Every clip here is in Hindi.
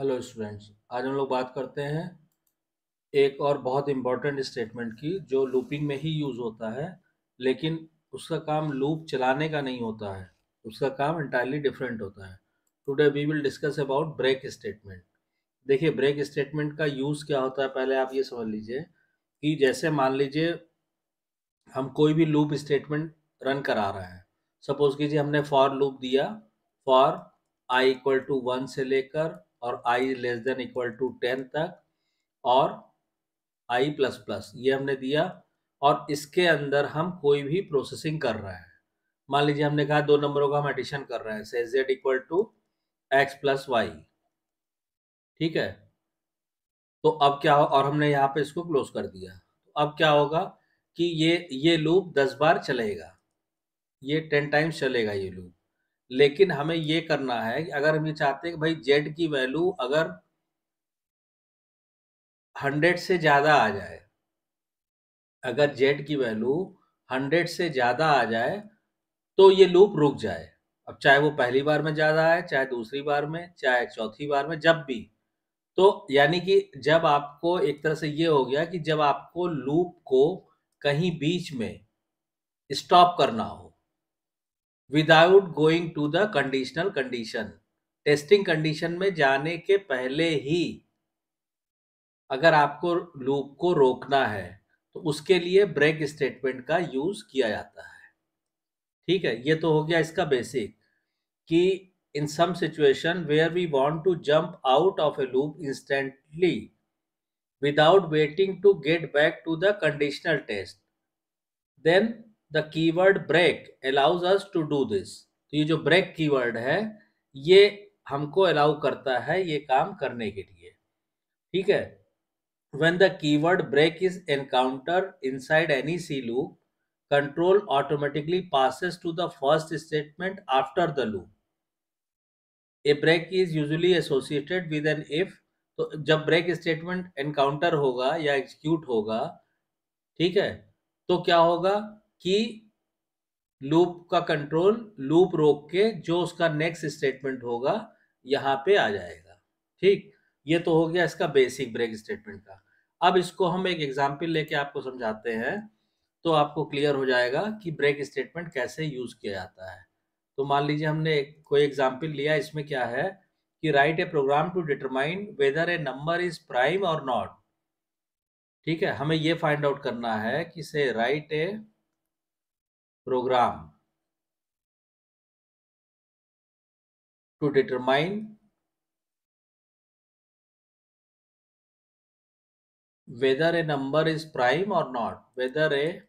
हेलो स्टूडेंट्स आज हम लोग बात करते हैं एक और बहुत इम्पॉर्टेंट स्टेटमेंट की जो लूपिंग में ही यूज़ होता है लेकिन उसका काम लूप चलाने का नहीं होता है उसका काम इंटायरली डिफरेंट होता है today we will discuss about break statement देखिए ब्रेक स्टेटमेंट का यूज़ क्या होता है पहले आप ये समझ लीजिए कि जैसे मान लीजिए हम कोई भी लूप स्टेटमेंट रन करा रहे हैं सपोज़ कीजिए हमने फॉर लूप दिया for i equal to one से लेकर और i less than equal to ten तक और आई प्लस प्लस ये हमने दिया और इसके अंदर हम कोई भी प्रोसेसिंग कर रहे हैं मान लीजिए हमने कहा दो नंबरों का हम एडिशन कर रहे हैं से z equal to x plus y ठीक है तो अब क्या हो और हमने यहाँ पे इसको क्लोज कर दिया अब क्या होगा कि ये ये लूप दस बार चलेगा ये टेन टाइम्स चलेगा ये लूप लेकिन हमें ये करना है कि अगर हम ये चाहते हैं कि भाई जेड की वैल्यू अगर हंड्रेड से ज़्यादा आ जाए अगर जेड की वैल्यू हंड्रेड से ज़्यादा आ जाए तो ये लूप रुक जाए अब चाहे वो पहली बार में ज़्यादा आए चाहे दूसरी बार में चाहे चौथी बार में जब भी तो यानी कि जब आपको एक तरह से ये हो गया कि जब आपको लूप को कहीं बीच में स्टॉप करना हो without going to the conditional condition testing condition में जाने के पहले ही अगर आपको लूप को रोकना है तो उसके लिए ब्रेक स्टेटमेंट का यूज किया जाता है ठीक है ये तो हो गया इसका बेसिक कि in some situation where we want to jump out of a loop instantly without waiting to get back to the conditional test then the keyword break allows us to do this तो ये जो ब्रेक कीवर्ड है ये हमको अलाउ करता है ये काम करने के लिए ठीक है when the keyword break is encounter inside any C loop control automatically passes to the first statement after the loop a break is usually associated with an if तो जब ब्रेक स्टेटमेंट एनकाउंटर होगा या एग्जीक्यूट होगा ठीक है तो क्या होगा कि लूप का कंट्रोल लूप रोक के जो उसका नेक्स्ट स्टेटमेंट होगा यहाँ पे आ जाएगा ठीक ये तो हो गया इसका बेसिक ब्रेक स्टेटमेंट का अब इसको हम एक एग्जाम्पल लेके आपको समझाते हैं तो आपको क्लियर हो जाएगा कि ब्रेक स्टेटमेंट कैसे यूज़ किया जाता है तो मान लीजिए हमने एक, कोई एग्जाम्पल लिया इसमें क्या है कि write a program to determine whether a number is prime और नॉट ठीक है हमें ये फाइंड आउट करना है कि से write a program to determine whether a number is prime or not whether a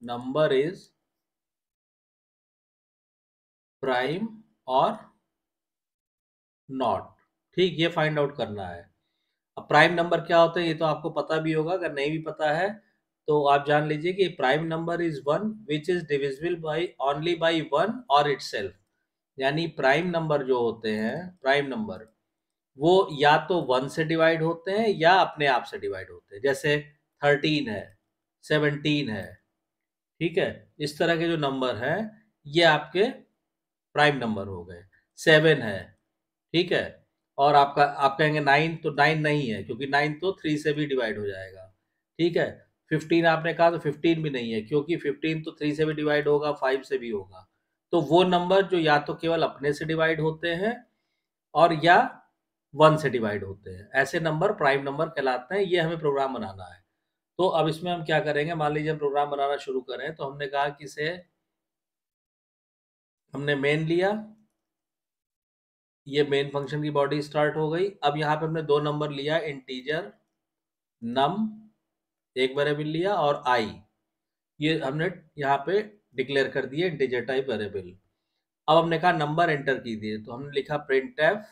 number is prime or not ठीक ये फाइंड आउट करना है अब प्राइम नंबर क्या होते हैं ये तो आपको पता भी होगा अगर नहीं भी पता है तो आप जान लीजिए कि prime number is one which is divisible by only by one और इट्स यानी प्राइम नंबर जो होते हैं प्राइम नंबर वो या तो वन से डिवाइड होते हैं या अपने आप से डिवाइड होते हैं जैसे थर्टीन है सेवनटीन है ठीक है इस तरह के जो नंबर हैं ये आपके प्राइम नंबर हो गए सेवन है ठीक है और आपका आप कहेंगे नाइन तो नाइन नहीं है क्योंकि नाइन तो थ्री से भी डिवाइड हो जाएगा ठीक है फिफ्टीन आपने कहा तो फिफ्टीन भी नहीं है क्योंकि फिफ्टीन तो थ्री से भी डिवाइड होगा फाइव से भी होगा तो वो नंबर जो या तो केवल अपने से डिवाइड होते हैं और या वन से डिवाइड होते हैं ऐसे नंबर प्राइम नंबर कहलाते हैं ये हमें प्रोग्राम बनाना है तो अब इसमें हम क्या करेंगे मान लीजिए हम प्रोग्राम बनाना शुरू करें तो हमने कहा कि इसे हमने मेन लिया ये मेन फंक्शन की बॉडी स्टार्ट हो गई अब यहाँ पे हमने दो नंबर लिया इंटीजर नम एक वेरेबल लिया और आई ये हमने यहाँ पे डिक्लेयर कर दिए इंटीजर टाइप वेरेबल अब हमने कहा नंबर एंटर की दिए तो हमने लिखा printf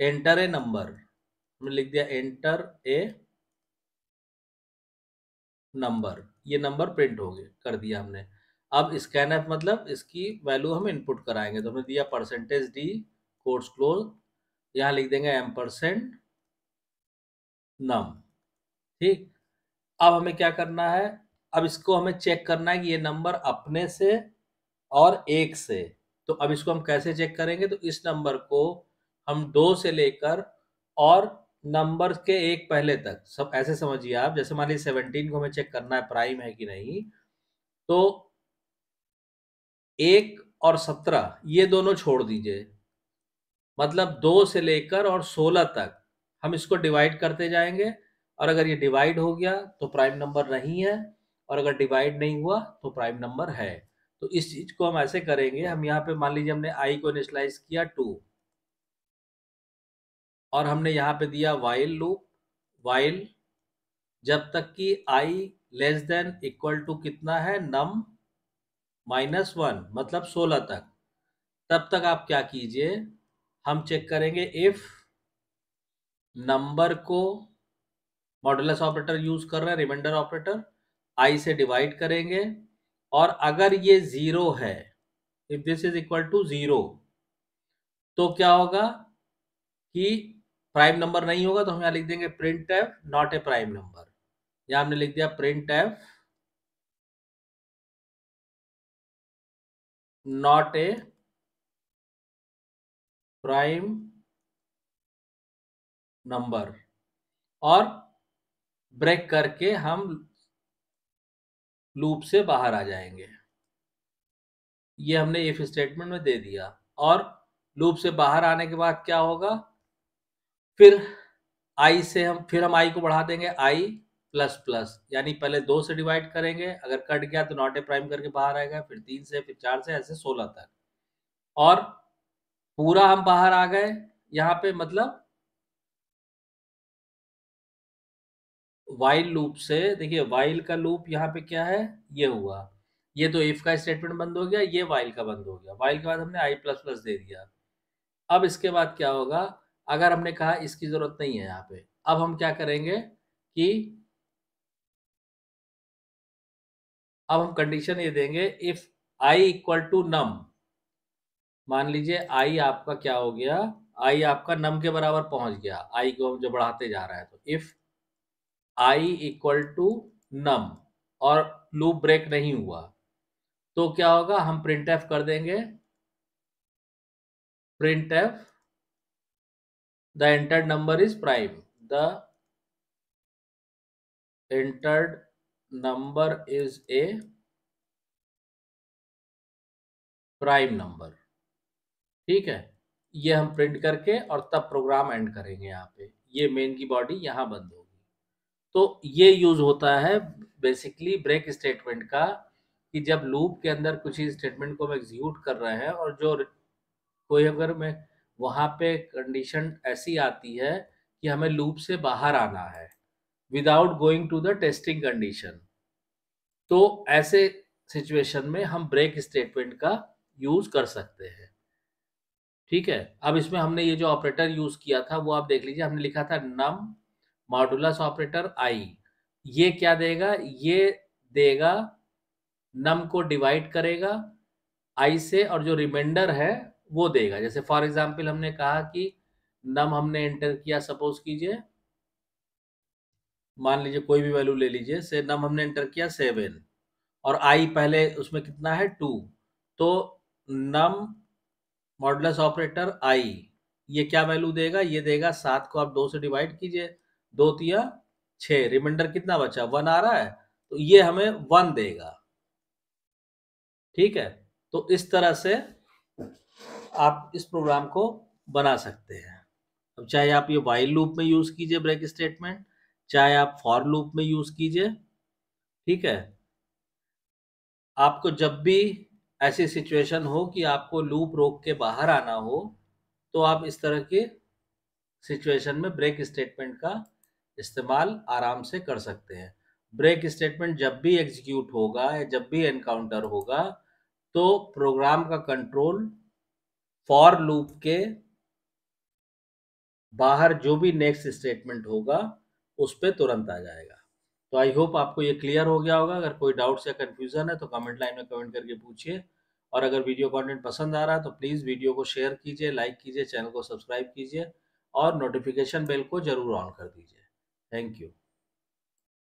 enter a number हमने लिख दिया एंटर ए नंबर ये नंबर प्रिंट हो गए कर दिया हमने अब स्कैन एफ मतलब इसकी वैल्यू हम इनपुट कराएंगे तो हमने दिया परसेंटेज डी कोर्स क्लोज यहाँ लिख देंगे एम परसेंट नम ठीक अब हमें क्या करना है अब इसको हमें चेक करना है कि ये नंबर अपने से और एक से तो अब इसको हम कैसे चेक करेंगे तो इस नंबर को हम दो से लेकर और नंबर के एक पहले तक सब ऐसे समझिए आप जैसे मान लीजिए सेवनटीन को हमें चेक करना है प्राइम है कि नहीं तो एक और सत्रह ये दोनों छोड़ दीजिए मतलब दो से लेकर और सोलह तक हम इसको डिवाइड करते जाएंगे और अगर ये डिवाइड हो गया तो प्राइम नंबर नहीं है और अगर डिवाइड नहीं हुआ तो प्राइम नंबर है तो इस चीज को हम ऐसे करेंगे हम यहाँ पे मान लीजिए हमने आई को इनिशलाइज किया टू और हमने यहाँ पे दिया वाइल लूप वाइल जब तक कि i less than equal to कितना है नम माइनस वन मतलब सोलह तक तब तक आप क्या कीजिए हम चेक करेंगे इफ़ नंबर को मॉडुलस ऑपरेटर यूज कर रहे हैं रिमाइंडर ऑपरेटर आई से डिवाइड करेंगे और अगर ये जीरो है if this is equal to zero तो क्या होगा कि प्राइम नंबर नहीं होगा तो हम यहां लिख देंगे print printf not a prime number यहां हमने लिख दिया printf not a prime number और ब्रेक करके हम लूप से बाहर आ जाएंगे ये हमने इफ स्टेटमेंट में दे दिया और लूप से बाहर आने के बाद क्या होगा फिर आई से हम फिर हम आई को बढ़ा देंगे आई प्लस प्लस यानी पहले दो से डिवाइड करेंगे अगर कट गया तो नॉट ए प्राइम करके बाहर आएगा फिर तीन से फिर चार से ऐसे सोलह तक और पूरा हम बाहर आ गए यहाँ पे मतलब वाइल लूप से देखिए वाइल का लूप यहाँ पे क्या है ये हुआ ये तो इफ का स्टेटमेंट बंद हो गया ये वाइल का बंद हो गया वाइल के बाद हमने आई प्लस प्लस दे दिया अब इसके बाद क्या होगा अगर हमने कहा इसकी जरूरत नहीं है यहाँ पे अब हम क्या करेंगे कि अब हम कंडीशन ये देंगे if i equal to num मान लीजिए आई आपका क्या हो गया आई आपका नम के बराबर पहुंच गया आई को हम जो बढ़ाते जा रहा है तो if i equal to num और लूप ब्रेक नहीं हुआ तो क्या होगा हम प्रिंट एफ कर देंगे print f the entered number is prime the entered number is a prime number ठीक है ये हम प्रिंट करके और तब प्रोग्राम एंड करेंगे यहाँ पे ये मेन की बॉडी यहाँ बंद होगी तो ये यूज होता है बेसिकली ब्रेक स्टेटमेंट का कि जब लूप के अंदर कुछ ही स्टेटमेंट को हम एग्जीक्यूट कर रहे हैं और जो कोई अगर मैं वहाँ पे कंडीशन ऐसी आती है कि हमें लूप से बाहर आना है without going to the testing condition तो ऐसे सिचुएशन में हम ब्रेक स्टेटमेंट का यूज कर सकते हैं ठीक है अब इसमें हमने ये जो ऑपरेटर यूज किया था वो आप देख लीजिए हमने लिखा था नम मॉडुलस ऑपरेटर आई ये क्या देगा ये देगा नम को डिवाइड करेगा आई से और जो रिमाइंडर है वो देगा जैसे फॉर एग्जाम्पल हमने कहा कि नम हमने एंटर किया सपोज कीजिए मान लीजिए कोई भी वैल्यू ले लीजिए से नम हमने एंटर किया सेवन और आई पहले उसमें कितना है टू तो नम मॉडुलस ऑपरेटर आई ये क्या वैल्यू देगा ये देगा सात को आप दो से डिवाइड कीजिए दो तिया छ रिमाइंडर कितना बचा वन आ रहा है तो ये हमें वन देगा ठीक है तो इस तरह से आप इस प्रोग्राम को बना सकते हैं अब चाहे आप ये वाइल लूप में यूज कीजिए ब्रेक स्टेटमेंट चाहे आप फॉर लूप में यूज कीजिए ठीक है आपको जब भी ऐसी सिचुएशन हो कि आपको लूप रोक के बाहर आना हो तो आप इस तरह के सिचुएशन में ब्रेक स्टेटमेंट का इस्तेमाल आराम से कर सकते हैं ब्रेक स्टेटमेंट जब भी एग्जीक्यूट होगा या जब भी एनकाउंटर होगा तो प्रोग्राम का कंट्रोल फॉर लूप के बाहर जो भी नेक्स्ट स्टेटमेंट होगा उस पर तुरंत आ जाएगा तो आई होप आपको ये क्लियर हो गया होगा अगर कोई डाउट्स या कन्फ्यूज़न है तो कमेंट लाइन में कमेंट करके पूछिए और अगर वीडियो कंटेंट पसंद आ रहा है तो प्लीज़ वीडियो को शेयर कीजिए लाइक कीजिए चैनल को सब्सक्राइब कीजिए और नोटिफिकेशन बेल को ज़रूर ऑन कर दीजिए Thank you.